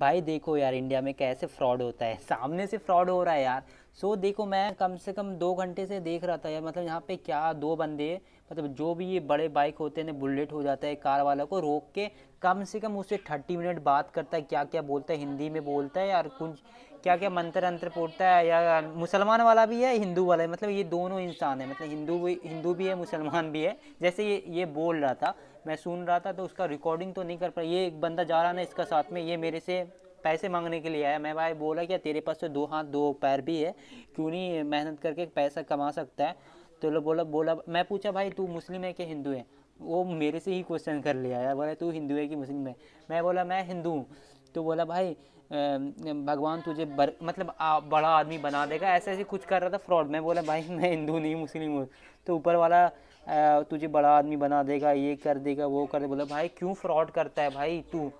भाई देखो यार इंडिया में कैसे फ्रॉड होता है सामने से फ्रॉड हो रहा है यार सो so, देखो मैं कम से कम दो घंटे से देख रहा था यार मतलब यहाँ पे क्या दो बंदे मतलब जो भी ये बड़े बाइक होते हैं बुलेट हो जाता है कार वाला को रोक के कम से कम उससे थर्टी मिनट बात करता है क्या क्या बोलता है हिंदी में बोलता है यार कुछ क्या क्या मंत्र अंतर पढ़ता है या मुसलमान वाला भी है हिंदू वाला है मतलब ये दोनों इंसान है मतलब हिंदू भी हिंदू भी है मुसलमान भी है जैसे ये ये बोल रहा था मैं सुन रहा था तो उसका रिकॉर्डिंग तो नहीं कर पा ये एक बंदा जा रहा ना इसका साथ में ये मेरे से पैसे मांगने के लिए आया मैं भाई बोला क्या तेरे पास तो दो हाथ दो पैर भी है क्यों नहीं मेहनत करके पैसा कमा सकता है तो लोग बोला बोला मैं पूछा भाई तू मुस्लिम है कि हिंदू है वो मेरे से ही क्वेश्चन कर लिया यार बोला तू हिंदू है कि मुस्लिम है मैं बोला मैं हिंदू हूँ तो बोला भाई भगवान तुझे बर, मतलब आ, बड़ा आदमी बना देगा ऐसे ऐसे कुछ कर रहा था फ्रॉड मैं बोला भाई मैं हिंदू नहीं मुस्लिम हूँ तो ऊपर वाला आ, तुझे बड़ा आदमी बना देगा ये कर देगा वो कर देगा बोला भाई क्यों फ्रॉड करता है भाई तू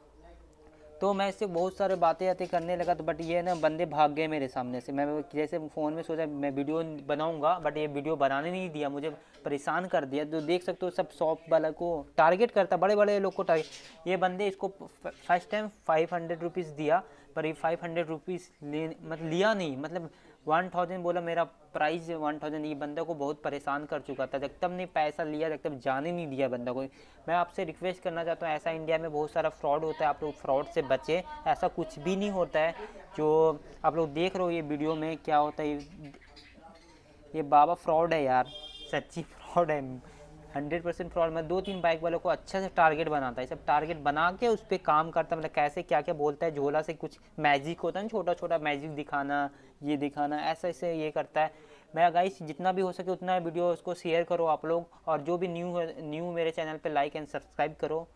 तो मैं इससे बहुत सारे बातें आते करने लगा तो बट ये ना बंदे भाग गए मेरे सामने से मैं जैसे फ़ोन में सोचा मैं वीडियो बनाऊंगा बट ये वीडियो बनाने नहीं दिया मुझे परेशान कर दिया तो देख सकते हो सब शॉप वाला को टारगेट करता बड़े बड़े लोग को टारगेट ये बंदे इसको first time five hundred rupees दिया पर ये फाइव हंड्रेड रुपीज़ ले मतलब लिया नहीं मतलब वन थाउजेंड बोला मेरा प्राइस वन थाउजेंड ये बंदा को बहुत परेशान कर चुका था जब तक ने पैसा लिया जब तक जाने नहीं दिया बंदा को मैं आपसे रिक्वेस्ट करना चाहता हूँ ऐसा इंडिया में बहुत सारा फ्रॉड होता है आप लोग फ्रॉड से बचें ऐसा कुछ भी नहीं होता है जो आप लोग देख रहे हो ये वीडियो में क्या होता है ये बाबा फ्रॉड है यार सच्ची फ्रॉड है हंड्रेड परसेंट फ्रॉड मतलब दो तीन बाइक वालों को अच्छा से टारगेट बनाता है सब टारगेट बना के उस पर काम करता है मतलब कैसे क्या क्या बोलता है झोला से कुछ मैजिक होता है ना छोटा छोटा मैजिक दिखाना ये दिखाना ऐसा ऐसे ये करता है मैं गाइस जितना भी हो सके उतना वीडियो उसको शेयर करो आप लोग और जो भी न्यू न्यू मेरे चैनल पर लाइक एंड सब्सक्राइब करो